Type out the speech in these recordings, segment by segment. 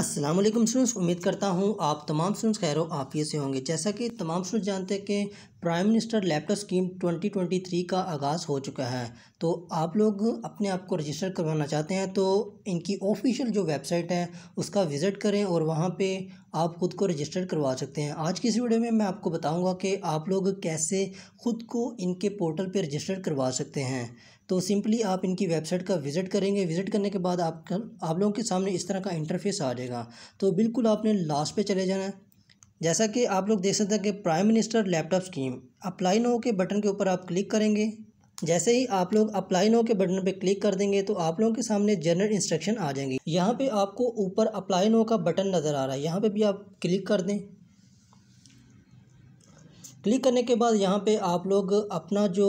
अस्सलाम वालेकुम स्टूडेंट्स उम्मीद करता हूँ आप तमाम स्टूडेंट्स खैर आफियत से होंगे जैसा कि तमाम स्टूडेंट्स जानते हैं कि प्राइम मिनिस्टर लैपटॉप स्कीम 2023 का आगाज़ हो चुका है तो आप लोग अपने आप को रजिस्टर करवाना चाहते हैं तो इनकी ऑफिशियल जो वेबसाइट है उसका विज़िट करें और वहाँ पे आप ख़ुद को रजिस्टर करवा सकते हैं आज की इस वीडियो में मैं आपको बताऊंगा कि आप लोग कैसे ख़ुद को इनके पोर्टल पर रजिस्टर करवा सकते हैं तो सिंपली आप इनकी वेबसाइट का विज़िट करेंगे विज़िट करने के बाद आप आप लोगों के सामने इस तरह का इंटरफेस आ जाएगा तो बिल्कुल आपने लास्ट पर चले जाना है जैसा कि आप लोग देख सकते हैं कि prime minister laptop scheme apply now के बटन के ऊपर आप क्लिक करेंगे जैसे ही आप लोग अप्लाई नो के बटन पर क्लिक कर देंगे तो आप लोगों के सामने जनरल इंस्ट्रक्शन आ जाएंगी यहाँ पे आपको ऊपर अप्लाई नो का बटन नज़र आ रहा है यहाँ पे भी आप क्लिक कर दें क्लिक करने के बाद यहाँ पे आप लोग अपना जो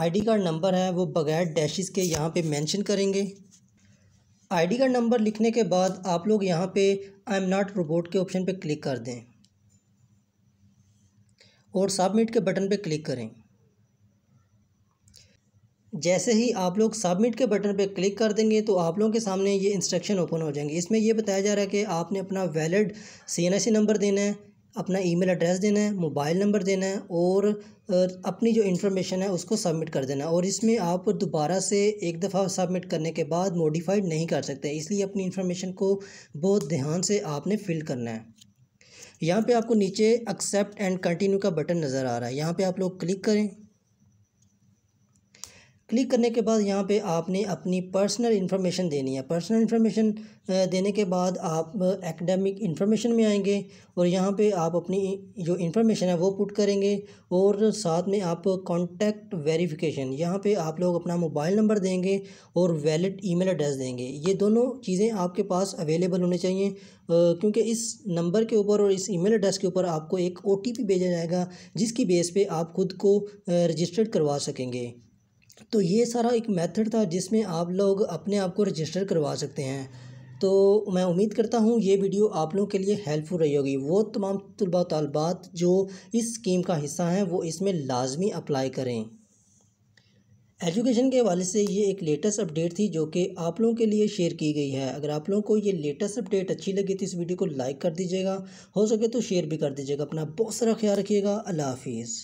आईडी कार्ड नंबर है वो बगैर डैशेस के यहाँ पे मेंशन करेंगे आईडी कार्ड नंबर लिखने के बाद आप लोग यहाँ पे आई एम नॉट रोबोट के ऑप्शन पे क्लिक कर दें और सबमिट के बटन पे क्लिक करें जैसे ही आप लोग सबमिट के बटन पर क्लिक कर देंगे तो आप लोगों के सामने ये इंस्ट्रक्शन ओपन हो जाएंगे इसमें यह बताया जा रहा है कि आपने अपना वैलिड सी नंबर देना है अपना ईमेल एड्रेस देना है मोबाइल नंबर देना है और अपनी जो इन्फॉर्मेशन है उसको सबमिट कर देना है और इसमें आप दोबारा से एक दफ़ा सबमिट करने के बाद मॉडिफाइड नहीं कर सकते इसलिए अपनी इन्फॉर्मेशन को बहुत ध्यान से आपने फिल करना है यहाँ पे आपको नीचे एक्सेप्ट एंड कंटिन्यू का बटन नज़र आ रहा है यहाँ पे आप लोग क्लिक करें क्लिक करने के बाद यहाँ पे आपने अपनी पर्सनल इन्फॉर्मेशन देनी है पर्सनल इन्फॉर्मेशन देने के बाद आप एकेडमिक इन्फॉर्मेशन में आएंगे और यहाँ पे आप अपनी जो इन्फॉर्मेशन है वो पुट करेंगे और साथ में आप कॉन्टैक्ट वेरिफिकेशन यहाँ पे आप लोग अपना मोबाइल नंबर देंगे और वैलिड ईमेल एड्रेस देंगे ये दोनों चीज़ें आपके पास अवेलेबल होने चाहिए क्योंकि इस नंबर के ऊपर और इस ई एड्रेस के ऊपर आपको एक ओ भेजा जाएगा जिसकी बेस पर आप खुद को रजिस्टर्ड करवा सकेंगे तो ये सारा एक मेथड था जिसमें आप लोग अपने आप को रजिस्टर करवा सकते हैं तो मैं उम्मीद करता हूँ ये वीडियो आप लोगों के लिए हेल्पफुल रही होगी वो तमाम तलबा तलबात जो इस स्कीम का हिस्सा हैं वो इसमें लाजमी अप्लाई करें एजुकेशन के हवाले से ये एक लेटेस्ट अपडेट थी जो कि आप लोगों के लिए शेयर की गई है अगर आप लोगों को ये लेटेस्ट अपडेट अच्छी लगी तो इस वीडियो को लाइक कर दीजिएगा हो सके तो शेयर भी कर दीजिएगा अपना बहुत सारा ख्याल रखिएगा अल्लाह हाफिज़